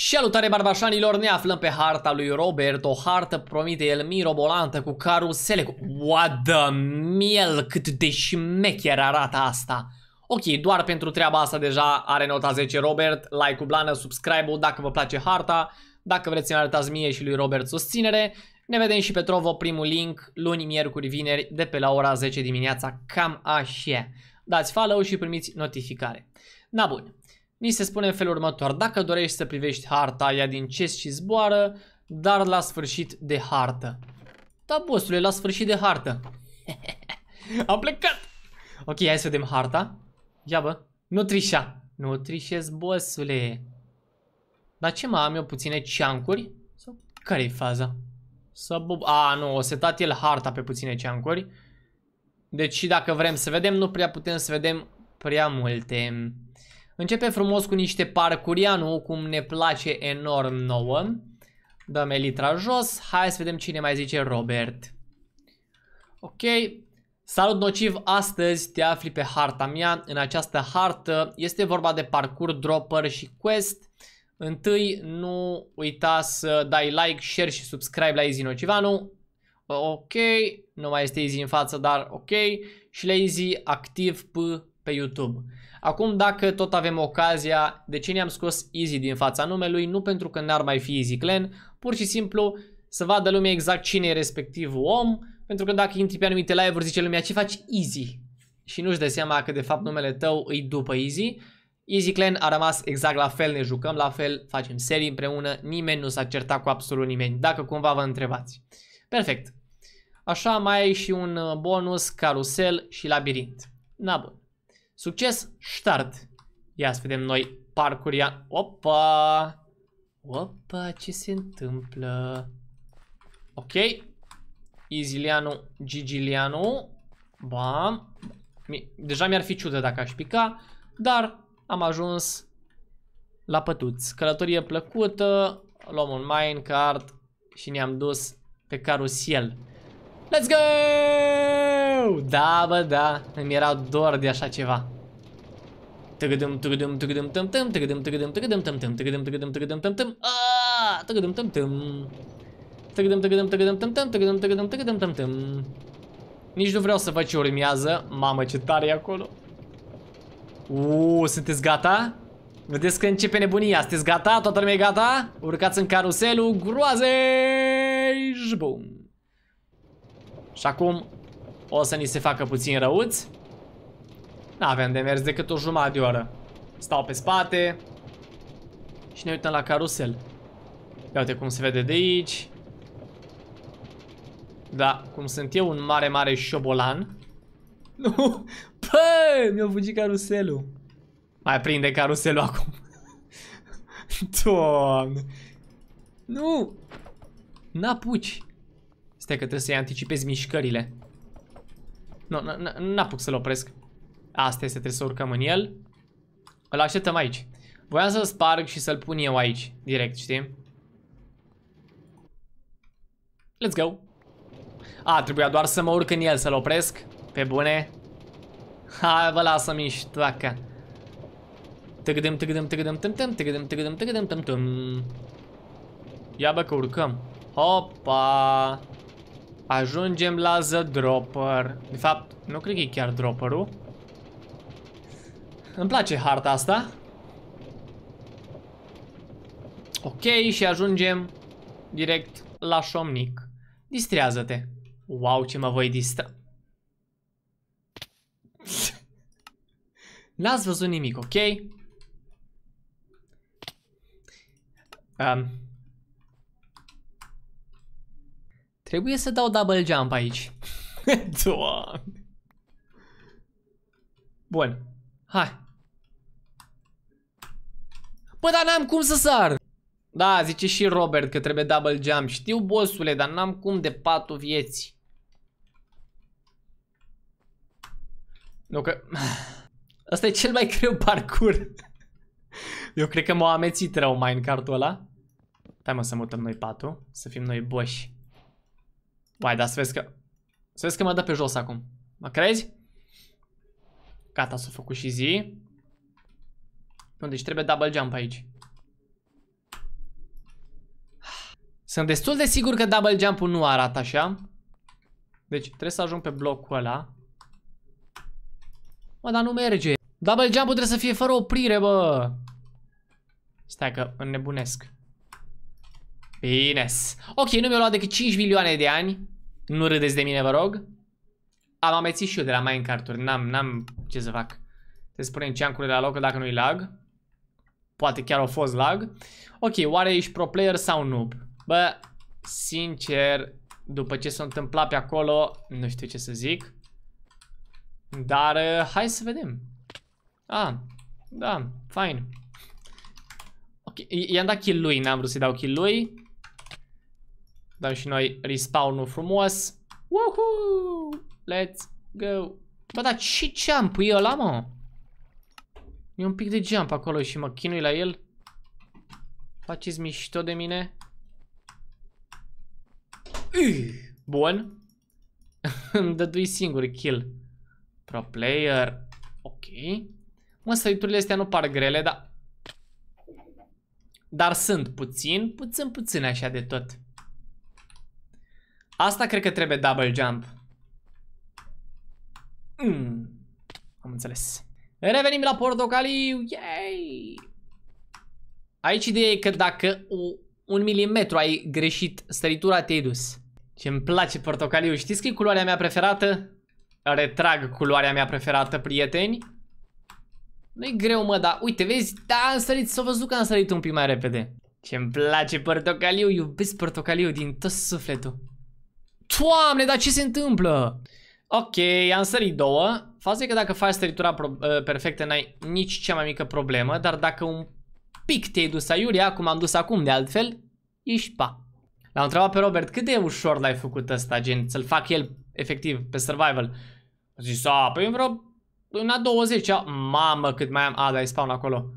Salutare barbașanilor, ne aflăm pe harta lui Robert, o hartă promite el mirobolantă cu carusele cu... What the miel, cât de șmecher arată asta! Ok, doar pentru treaba asta deja are nota 10 Robert, like-ul blană, subscribe-ul dacă vă place harta, dacă vreți să-mi arătați mie și lui Robert susținere, ne vedem și pe Trovo, primul link, luni, miercuri, vineri, de pe la ora 10 dimineața, cam așa. Dați follow și primiți notificare. Na bun, Ni se spune în felul următor, dacă dorești să privești harta, ea din ces și zboară, dar la sfârșit de hartă. Da, bossule, la sfârșit de hartă. Am plecat! Ok, hai să vedem harta. Ia bă, nu trișa. Nu trișez, bossule. Dar ce mai am eu puține ceancuri? Sau care-i faza? Să bub... A, nu, o setat el harta pe puține ceancuri. Deci și dacă vrem să vedem, nu prea putem să vedem prea multe. Începe frumos cu niște parcurianu, cum ne place enorm nouă. Dăm elitra jos. Hai să vedem cine mai zice Robert. Ok. Salut nociv, astăzi te afli pe harta mea. În această hartă este vorba de parcur, dropper și quest. Întâi nu uita să dai like, share și subscribe la Easy Nocivanu. Ok, nu mai este Easy în față, dar ok. Și la Easy activ pe YouTube. Acum dacă tot avem ocazia, de ce ne-am scos Easy din fața numelui? Nu pentru că n-ar mai fi Easy Clan, pur și simplu să vadă lumea exact cine e respectivul om, pentru că dacă intri pe anumite live-uri zice lumea ce faci Easy și nu-și dă seama că de fapt numele tău îi după Easy. Easy Clan a rămas exact la fel, ne jucăm la fel, facem serii împreună, nimeni nu s-a certat cu absolut nimeni, dacă cumva vă întrebați. Perfect. Așa mai ai și un uh, bonus, carusel și labirint. Na bun. Succes, start. Ia să vedem noi parcuria. Opa! Opa, ce se întâmplă? Ok. Izilianu, Gigilianu. Bam. Deja mi-ar fi ciudă dacă aș pica, dar am ajuns la pătuți. Călătorie plăcută, luăm un minecart și ne-am dus pe carusel. Let's go! Wow! Da, bă, da. Îmi era dor de așa ceva. Tăgădâm, tăgădâm, tăgădâm, tăm, tăm, tăgădâm, tăgădâm, tăgădâm, tăm, tăm, tăgădâm, tăgădâm, tăgădâm, tăm, tăm, tăgădâm, tăm, tăm. Tăgădâm, tăgădâm, tăgădâm, tăm, tăm, tăgădâm, tăgădâm, tăgădâm, tăm, tăm. Nici nu vreau să văd ce urmează. Mamă, ce tare e acolo. Uuu, sunteți gata? Vedeți că începe nebunia. Sunteți gata? Toată lumea e gata? Urcați în caruselul groazei! Și acum o să ni se facă puțin răuți. N-avem de mers decât o jumătate de oră. Stau pe spate. Și ne uităm la carusel. Ia uite cum se vede de aici. Da, cum sunt eu, un mare, mare șobolan. Nu, pă, mi-a fugit caruselul. Mai prinde caruselul acum. Doamne. Nu, n-apuci. Stai că trebuie să-i anticipezi mișcările. Nu, n-apuc să-l opresc. Asta este, trebuie să urcăm în el. Îl așteptăm aici. Voiam să-l sparg și să-l pun eu aici, direct, știi? Let's go. A, trebuia doar să mă urc în el, să-l opresc. Pe bune. Ha, vă lasă miștoaca. Tăgădăm, tăgădăm, tăgădăm, tăgădăm, tăgădăm, tăgădăm, tăgădăm, tăgădăm. Ia bă că urcăm. Hopa. Ajungem la The Dropper. De fapt, nu cred că e chiar dropperul. Îmi place harta asta. Ok, și ajungem direct la șomnic. Distrează-te. Wow, ce mă voi distra... N-ați văzut nimic, ok? Um, Trebuie să dau double jump aici. Doamne. Bun. Hai. Bă, dar n-am cum să sar. Da, zice și Robert că trebuie double jump. Știu, bossule, dar n-am cum de patul vieți. Nu că... Asta e cel mai greu parcurs. Eu cred că m-a amețit rău Minecraft-ul ăla. Hai mă să mutăm noi patul, să fim noi boși. Vai, dar să vezi că... Să vezi că mă dă pe jos acum. Mă crezi? Gata, s-a făcut și zi. Bun, deci trebuie double jump aici. Sunt destul de sigur că double jump-ul nu arată așa. Deci trebuie să ajung pe blocul ăla. Mă, dar nu merge. Double jump-ul trebuie să fie fără oprire, bă. Stai că înnebunesc bine Ok, nu mi-a luat decât 5 milioane de ani. Nu râdeți de mine, vă rog. Am amețit și eu de la minecraft uri N-am, n-am ce să fac. Te spunem ce de la loc dacă nu-i lag. Poate chiar au fost lag. Ok, oare ești pro player sau noob? Bă, sincer, după ce s-a întâmplat pe acolo, nu știu ce să zic. Dar uh, hai să vedem. Ah, da, fine. Ok, i-am dat kill lui, n-am vrut să-i dau kill lui. Dăm și noi respawn-ul frumos. Woohoo! Let's go! Bă, dar ce jump e ăla, mă? E un pic de jump acolo și mă chinui la el. Faceți mișto de mine. bun. Îmi dădui singur kill. Pro player. Ok. Mă, săriturile astea nu par grele, dar... Dar sunt puțin, puțin, puțin așa de tot. Asta cred că trebuie double jump. Mm. Am înțeles. Revenim la portocaliu. Yay! Aici ideea e că dacă o, un milimetru ai greșit, stăritura, te-ai dus. Ce îmi place portocaliu. Știți că e culoarea mea preferată? Retrag culoarea mea preferată, prieteni. Nu-i greu, mă, dar uite, vezi? Da, am sărit, s-a văzut că am sărit un pic mai repede. Ce-mi place portocaliu, iubesc portocaliu din tot sufletul. Doamne, dar ce se întâmplă? Ok, am sărit două. Faza e că dacă faci săritura ă, perfectă n-ai nici cea mai mică problemă, dar dacă un pic te-ai dus aiurea, cum am dus acum de altfel, ești pa. L-am întrebat pe Robert cât de ușor l-ai făcut ăsta, gen să-l fac el efectiv pe survival. A zis, a, păi vreo una 20 -a. Mamă cât mai am, a, dar spawn acolo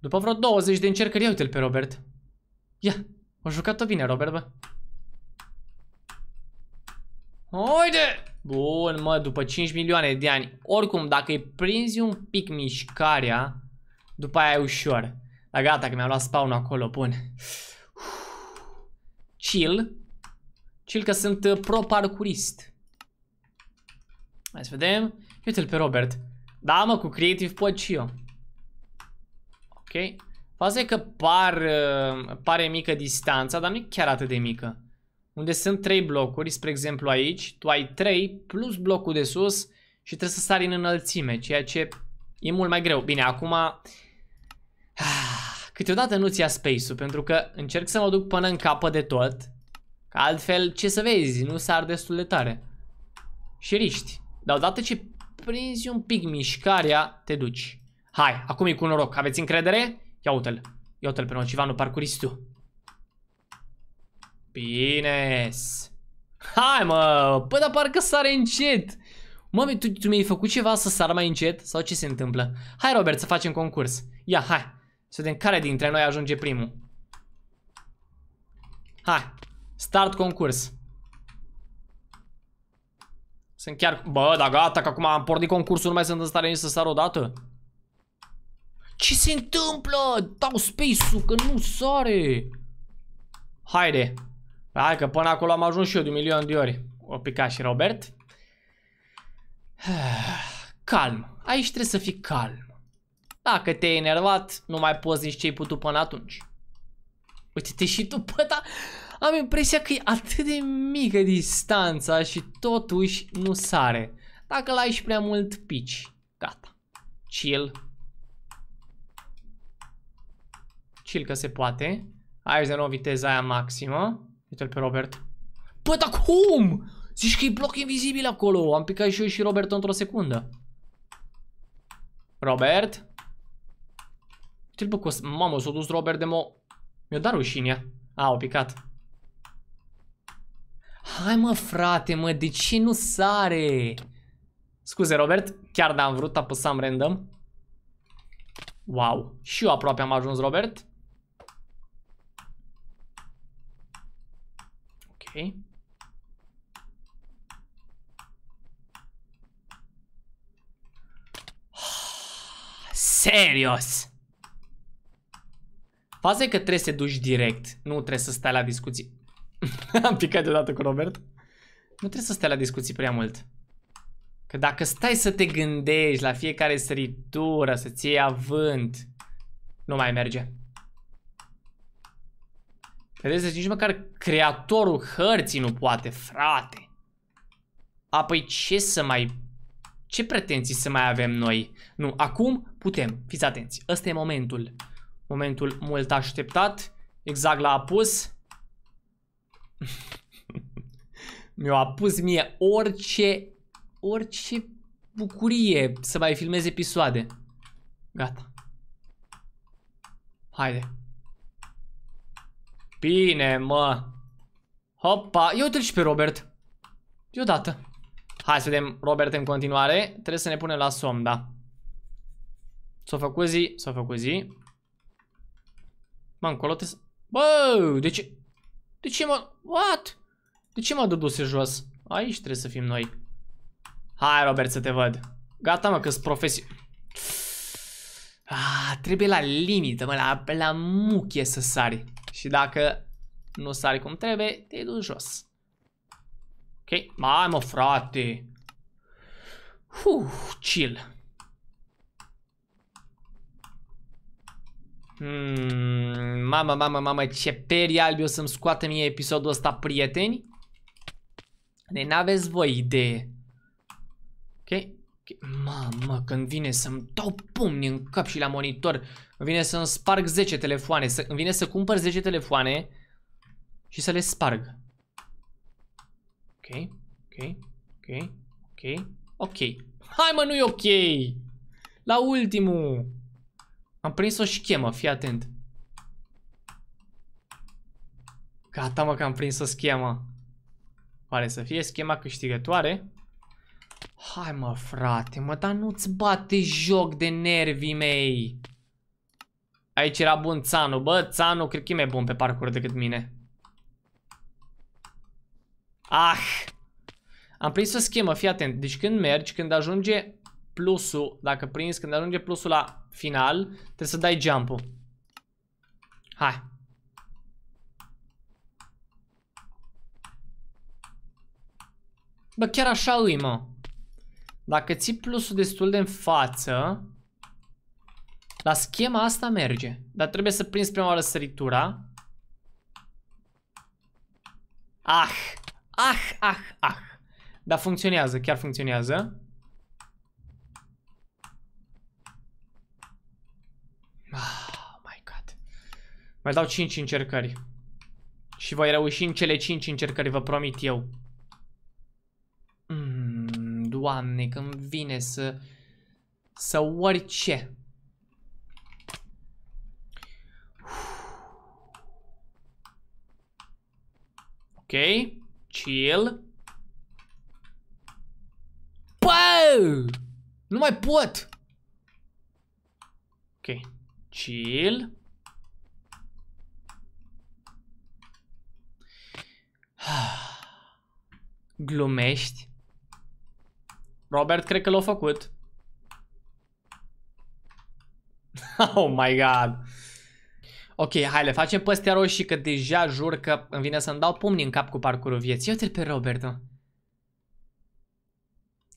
După vreo 20 de încercări, ia uite-l pe Robert Ia, o jucat-o bine Robert, bă Haide! Bun, mă, după 5 milioane de ani. Oricum, dacă îi prinzi un pic mișcarea, după aia e ușor. Dar gata, că mi a luat spawn acolo, bun. Chill. Chill că sunt uh, pro-parcurist. Hai să vedem. Uite-l pe Robert. Da, mă, cu creative pot și eu. Ok. Faza e că par, uh, pare mică distanța, dar nu e chiar atât de mică unde sunt 3 blocuri, spre exemplu aici, tu ai 3 plus blocul de sus și trebuie să sari în înălțime, ceea ce e mult mai greu. Bine, acum ah, câteodată nu-ți ia space-ul, pentru că încerc să mă duc până în capă de tot, că altfel ce să vezi, nu sar destul de tare. Și riști, dar odată ce prinzi un pic mișcarea, te duci. Hai, acum e cu noroc, aveți încredere? Ia uite-l, ia uite-l pe nocivanu parcuristul. Bine. Hai mă, bă, păi, dar parcă sare încet. Mami, tu, tu mi-ai făcut ceva să sară mai încet? Sau ce se întâmplă? Hai, Robert, să facem concurs. Ia, hai. Să vedem care dintre noi ajunge primul. Hai. Start concurs. Sunt chiar... Bă, da gata, că acum am pornit concursul, nu mai sunt în stare nici să sar odată. Ce se întâmplă? Dau space-ul, că nu sare. Haide. Hai că până acolo am ajuns și eu de un milion de ori. O pica și Robert. Calm. Aici trebuie să fii calm. Dacă te-ai enervat, nu mai poți nici ce ai putut până atunci. Uite-te și tu, bă, am impresia că e atât de mică distanța și totuși nu sare. Dacă l-ai și prea mult, pici. Gata. Chill. Chill că se poate. Aici de nou viteza aia maximă. Uite-l pe Robert. Bă, păi, dar cum? Zici că e bloc invizibil acolo. Am picat și eu și Robert într-o secundă. Robert? Uite-l pe cost... mamă, s-a dus Robert de mo... Mi-o dat rușinea. A, o picat. Hai mă, frate, mă, de ce nu sare? Scuze, Robert, chiar n-am vrut, apăsam random. Wow, și eu aproape am ajuns, Robert. Okay. Serios! Faza e că trebuie să te duci direct. Nu trebuie să stai la discuții. Am picat deodată cu Robert. Nu trebuie să stai la discuții prea mult. Că dacă stai să te gândești la fiecare săritură, să-ți iei avânt, nu mai merge. Vedeți, deci nici măcar creatorul hărții nu poate, frate. Apoi ce să mai... Ce pretenții să mai avem noi? Nu, acum putem. Fiți atenți. Ăsta e momentul. Momentul mult așteptat. Exact la apus. Mi-au apus mie orice... Orice bucurie să mai filmez episoade. Gata. Haide. Bine, mă. Hopa, eu uite și pe Robert. Deodată. Hai să vedem Robert în continuare. Trebuie să ne punem la somn, da. S-a făcut zi, s-a făcut zi. Mă, încolo te Bă, de ce... De ce mă... What? De ce m-a dus jos? Aici trebuie să fim noi. Hai, Robert, să te văd. Gata, mă, că-s profesi... Ah, trebuie la limită, mă, la, la muchie să sari. Și dacă nu sari cum trebuie, te duci jos. Ok, mamă frate! Uf, chill. Hmm, mamă, mamă, mamă, ce peri albi o să-mi scoată mie episodul ăsta, prieteni. Ne n-aveți voi idee. Ok? okay. Mamă, când vine să-mi dau pumni în cap și la monitor îmi vine să-mi sparg 10 telefoane. Să, îmi vine să cumpăr 10 telefoane și să le sparg. Ok, ok, ok, ok, ok. Hai mă, nu e ok! La ultimul! Am prins o schemă, fii atent. Gata mă că am prins o schemă. Pare să fie schema câștigătoare. Hai mă frate, mă, dar nu-ți bate joc de nervii mei. Aici era bun Țanu. Bă, Țanu cred că e mai bun pe parcurs decât mine. Ah! Am prins o schemă, fii atent. Deci când mergi, când ajunge plusul, dacă prins, când ajunge plusul la final, trebuie să dai jump-ul. Hai. Bă, chiar așa îi, mă. Dacă ții plusul destul de în față, la schema asta merge, dar trebuie să prins prima oară săritura. Ah, ah, ah, ah. Dar funcționează, chiar funcționează. Oh my god. Mai dau 5 încercări. Și voi reuși în cele 5 încercări, vă promit eu. Mm, doamne, când vine să... Să orice. Chill. Bă! Păi! Nu mai pot! Ok. Chill. Glumești. Robert cred că l-a făcut. oh my god. Ok, hai, le facem păstea roșii că deja jur că îmi vine să-mi dau pumni în cap cu parcurul vieții. Uite-l pe Roberto.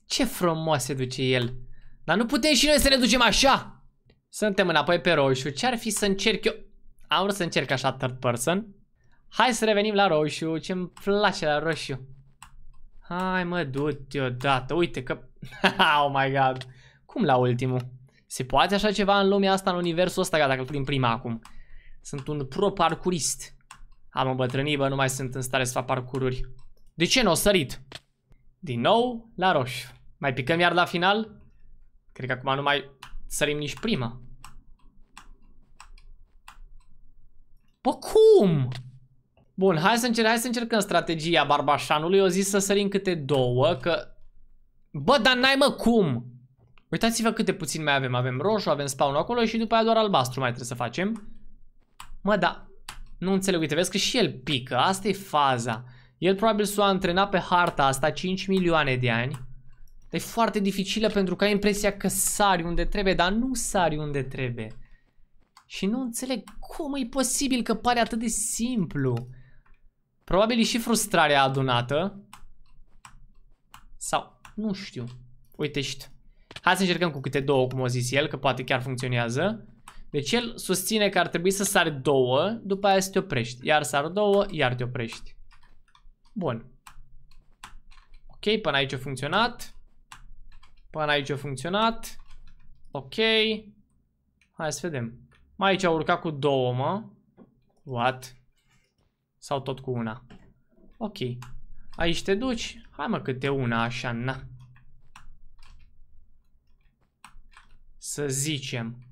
Ce frumos se duce el. Dar nu putem și noi să ne ducem așa. Suntem înapoi pe roșu. Ce-ar fi să încerc eu? Am vrut să încerc așa third person. Hai să revenim la roșu. Ce-mi place la roșu. Hai mă, du-te odată. Uite că... oh my god. Cum la ultimul? Se poate așa ceva în lumea asta, în universul ăsta, gata, că prin prima acum. Sunt un pro-parcurist. Am îmbătrânit, bă, nu mai sunt în stare să fac parcururi. De ce nu o sărit? Din nou, la roșu. Mai picăm iar la final? Cred că acum nu mai sărim nici prima. Bă, cum? Bun, hai să, încerc, hai să încercăm strategia barbașanului. O zis să sărim câte două, că... Bă, dar n-ai mă cum! Uitați-vă câte puțin mai avem. Avem roșu, avem spawn acolo și după aia doar albastru mai trebuie să facem. Mă, da, nu înțeleg, uite, vezi că și el pică, asta e faza. El probabil s-a antrenat pe harta asta 5 milioane de ani. e foarte dificilă pentru că ai impresia că sari unde trebuie, dar nu sari unde trebuie. Și nu înțeleg cum e posibil că pare atât de simplu. Probabil e și frustrarea adunată. Sau, nu știu. Uite, știu. Hai să încercăm cu câte două, cum a zis el, că poate chiar funcționează. Deci el susține că ar trebui să sari două, după aia să te oprești. Iar sar două, iar te oprești. Bun. Ok, până aici a funcționat. Până aici a funcționat. Ok. Hai să vedem. Mai aici a urcat cu două, mă. What? Sau tot cu una. Ok. Aici te duci. Hai mă câte una așa, na. Să zicem.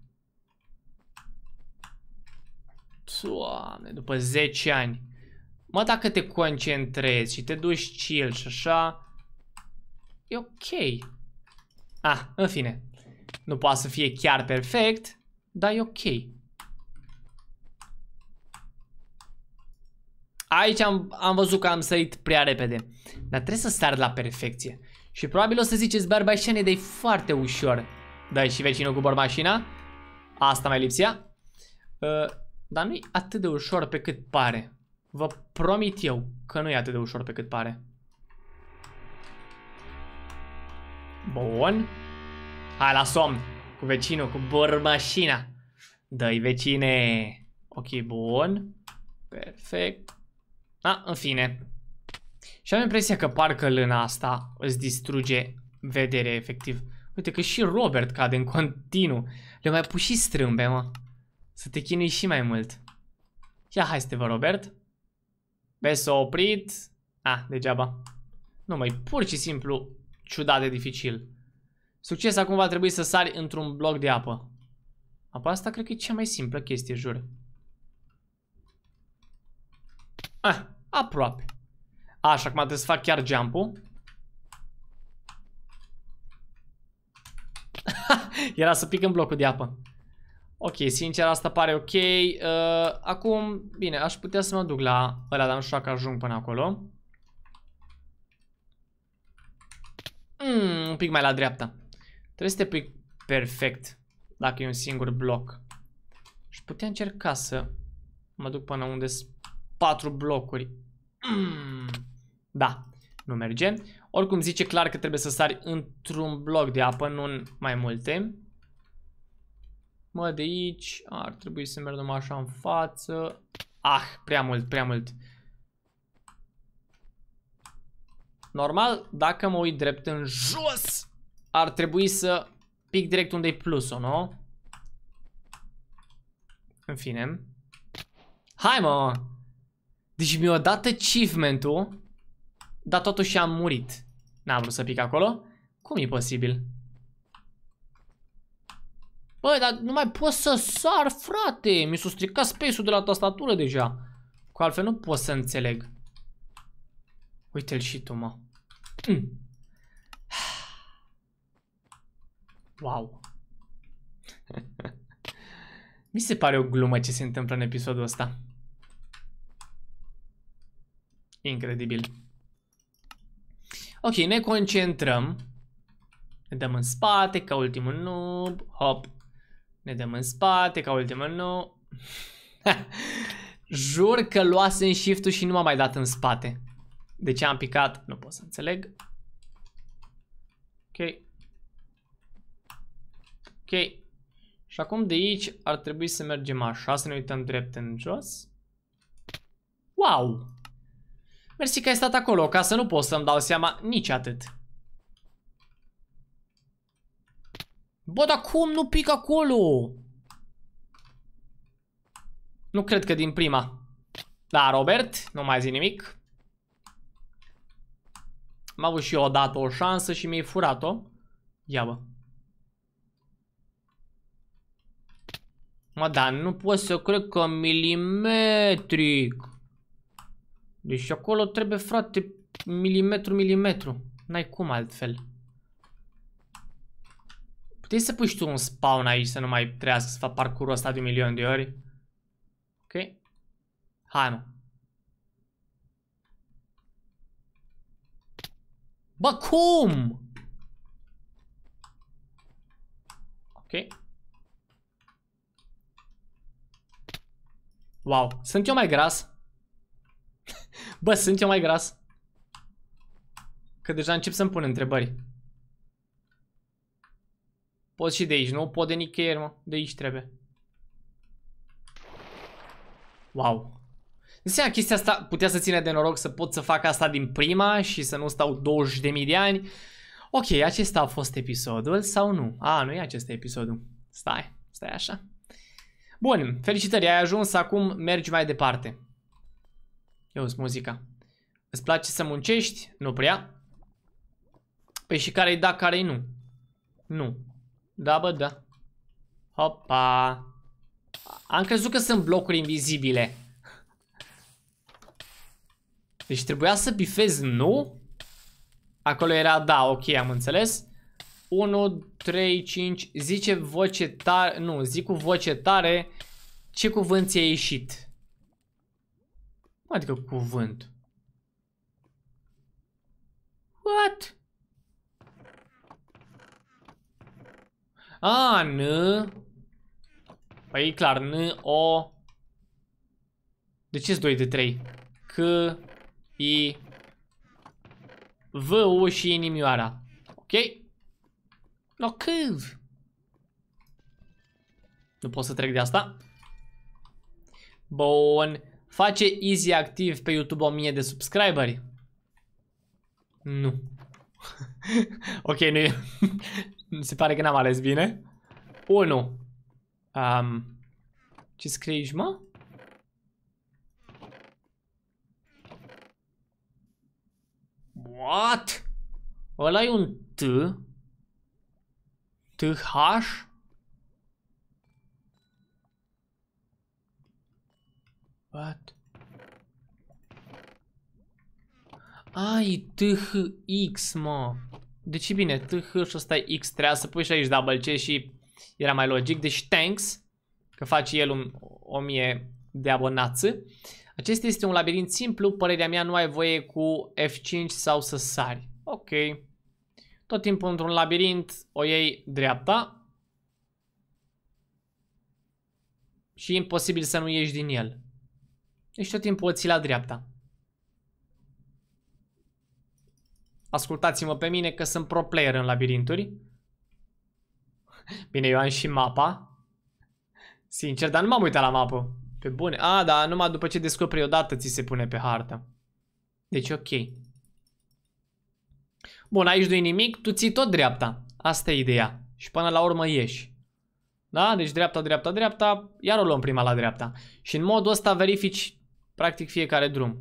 Doamne, după 10 ani. Mă, dacă te concentrezi și te duci chill și așa, e ok. Ah, în fine. Nu poate să fie chiar perfect, dar e ok. Aici am, am văzut că am sărit prea repede. Dar trebuie să sar la perfecție. Și probabil o să ziceți, barbaișane, de foarte ușor. Da, și vecinul cu bormașina. Asta mai lipsea. Uh, dar nu-i atât de ușor pe cât pare. Vă promit eu că nu e atât de ușor pe cât pare. Bun. Hai la somn. Cu vecinul, cu bormașina. Dă-i vecine. Ok, bun. Perfect. A, în fine. Și am impresia că parcă lâna asta îți distruge vedere efectiv. Uite că și Robert cade în continuu. Le mai pus și strâmbe, mă să te chinui și mai mult. Ia hai să te vă, Robert. Vezi, s-a oprit. Ah, degeaba. Nu, mai pur și simplu ciudat de dificil. Succes acum va trebui să sari într-un bloc de apă. Apa asta cred că e cea mai simplă chestie, jur. Ah, aproape. Așa, acum trebuie să fac chiar jump-ul. Era să pic în blocul de apă. Ok, sincer asta pare ok. Uh, acum, bine, aș putea să mă duc la ăla, dar nu știu dacă ajung până acolo. Mm, un pic mai la dreapta. Trebuie să te pui perfect, dacă e un singur bloc. Și putea încerca să mă duc până unde sunt patru blocuri. Mm, da, nu merge. Oricum zice clar că trebuie să sari într-un bloc de apă, nu în mai multe. Mă, de aici ar trebui să merg numai așa în față. Ah, prea mult, prea mult. Normal, dacă mă uit drept în jos, ar trebui să pic direct unde e plusul, nu? În fine. Hai mă! Deci mi o dat achievement-ul, dar totuși am murit. N-am vrut să pic acolo. Cum e posibil? Băi, dar nu mai pot să sar, frate. Mi s-a stricat space-ul de la tastatură deja. Cu altfel nu pot să înțeleg. Uite-l și tu, mă. Hmm. Wow. Mi se pare o glumă ce se întâmplă în episodul ăsta. Incredibil. Ok, ne concentrăm. Ne dăm în spate ca ultimul noob. Hop. Ne dăm în spate ca ultimul nou. Jur că luasem shift-ul și nu m-am mai dat în spate. De ce am picat? Nu pot să înțeleg. Ok. Ok. Și acum de aici ar trebui să mergem așa, să ne uităm drept în jos. Wow! Mersi că ai stat acolo, ca să nu pot să-mi dau seama nici atât. Bă, dar cum nu pic acolo? Nu cred că din prima. Da, Robert, nu mai zi nimic. Am avut și eu odată o șansă și mi-ai furat-o. Ia bă. Mă, dar nu pot să cred că milimetric. Deci acolo trebuie, frate, milimetru, milimetru. N-ai cum altfel. Puteți să pui și tu un spawn aici să nu mai trească să fac parcurul ăsta de un milion de ori? Ok? Hai mă. Bă, cum? Ok. Wow, sunt eu mai gras? Bă, sunt eu mai gras? Că deja încep să-mi pun întrebări. Pot și de aici, nu? Pot de nicăieri, mă. De aici trebuie. Wow. Înseamnă chestia asta putea să ține de noroc să pot să fac asta din prima și să nu stau 20.000 de ani. Ok, acesta a fost episodul sau nu? A, nu e acesta episodul. Stai, stai așa. Bun, felicitări, ai ajuns, acum mergi mai departe. Eu sunt muzica. Îți place să muncești? Nu prea. Păi și care-i da, care-i nu? Nu. Da, bă, da. Hopa. Am crezut că sunt blocuri invizibile. Deci trebuia să bifez, nu? Acolo era, da, ok, am înțeles. 1, 3, 5, zice voce tare, nu, zic cu voce tare ce cuvânt ți-a ieșit. Adică cuvânt. What? A, N. Păi clar, N, O. De ce 2 de 3? C, I, V, U și inimioara. Ok? No, câv. Nu pot să trec de asta. Bun. Face Easy activ pe YouTube 1000 de subscriberi. Nu. ok, nu e. Se pare că n-am ales bine. 1. Um, ce scrie aici, mă? What? Ăla e un T? TH? What? Ai, x mă. Deci bine, TH și ăsta X, trebuia să pui și aici double C și era mai logic. Deci thanks, că face el un, 1000 de abonați. Acesta este un labirint simplu, părerea mea nu ai voie cu F5 sau să sari. Ok. Tot timpul într-un labirint o iei dreapta. Și e imposibil să nu ieși din el. Deci tot timpul o ții la dreapta. Ascultați-mă pe mine că sunt pro player în labirinturi. Bine, eu am și mapa. Sincer, dar nu m-am uitat la mapă. Pe bune. A, da, numai după ce descoperi odată ți se pune pe hartă. Deci ok. Bun, aici nu nimic, tu ții tot dreapta. Asta e ideea. Și până la urmă ieși. Da? Deci dreapta, dreapta, dreapta, iar o luăm prima la dreapta. Și în modul ăsta verifici practic fiecare drum.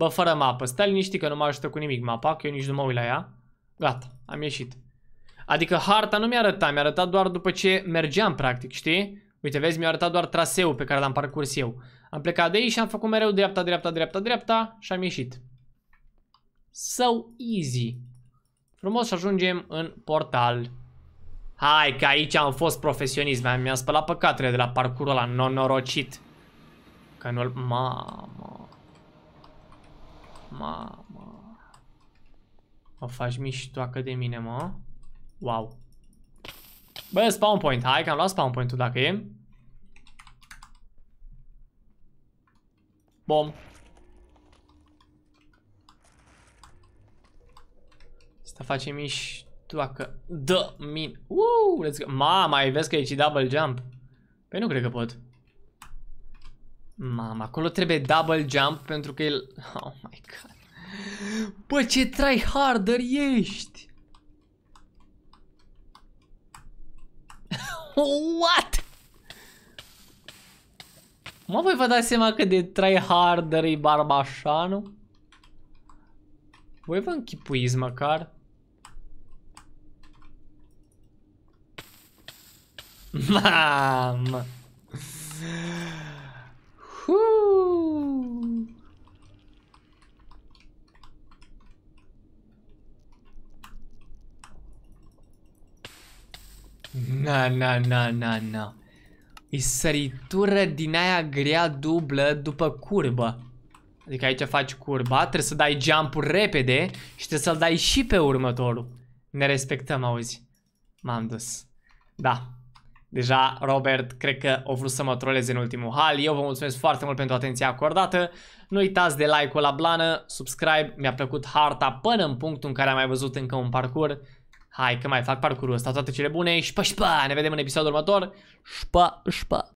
Bă, fără mapă. Stai liniștit că nu mă ajută cu nimic mapa, că eu nici nu mă uit la ea. Gata, am ieșit. Adică harta nu mi-a arătat, mi-a arătat doar după ce mergeam, practic, știi? Uite, vezi, mi-a arătat doar traseul pe care l-am parcurs eu. Am plecat de aici și am făcut mereu dreapta, dreapta, dreapta, dreapta și am ieșit. So easy. Frumos și ajungem în portal. Hai că aici am fost profesionist, mi-am spălat păcatele de la parcurul ăla, nonorocit. Că nu-l... Mamă... Mamă. Mă faci miștoacă de mine, mă. Wow. Bă, spawn point. Hai că am luat spawn point-ul dacă e. Bom. Asta face miștoacă. Dă min. Uuu, let's go. Mama, ai vezi că e și double jump. Păi nu cred că pot. Mama, acolo trebuie double jump pentru că el... Oh my god. Bă, ce try harder ești! What? Mă, voi vă dați seama că de try harder e barbașanu? Voi vă închipuiți măcar? Mama! Na, na, na, na, na. E săritură din aia grea dublă după curbă. Adică aici faci curba, trebuie să dai jump repede și trebuie să-l dai și pe următorul. Ne respectăm, auzi. M-am dus. Da. Deja Robert cred că o vrut să mă troleze în ultimul hal. Eu vă mulțumesc foarte mult pentru atenția acordată. Nu uitați de like-ul la blană, subscribe, mi-a plăcut harta până în punctul în care am mai văzut încă un parcurs. Hai că mai fac parcurul ăsta, toate cele bune. și Șpa, pa, Ne vedem în episodul următor. Șpa, șpa!